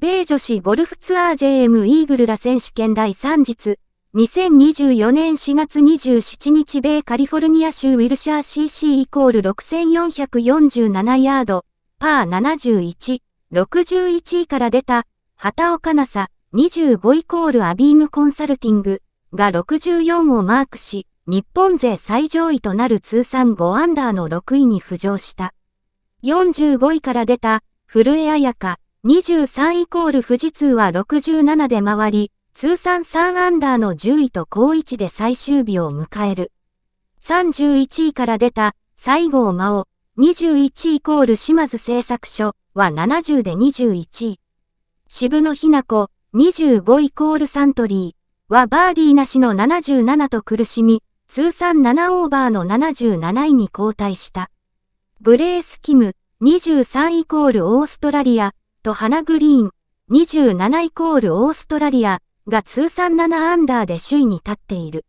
米女子ゴルフツアー JM イーグルら選手権第3日、2024年4月27日米カリフォルニア州ウィルシャー CC イコール6447ヤード、パー71、61位から出た、畑岡奈紗25イコールアビームコンサルティングが64をマークし、日本勢最上位となる通算5アンダーの6位に浮上した。45位から出た、古江彩香23イコール富士通は67で回り、通算3アンダーの10位と高位置で最終日を迎える。31位から出た西郷真央、21イコール島津製作所は70で21位。渋野日向子、25イコールサントリーはバーディーなしの77と苦しみ、通算7オーバーの77位に後退した。ブレース・キム、23イコールオーストラリアと花グリーン、27イコールオーストラリアが通算7アンダーで首位に立っている。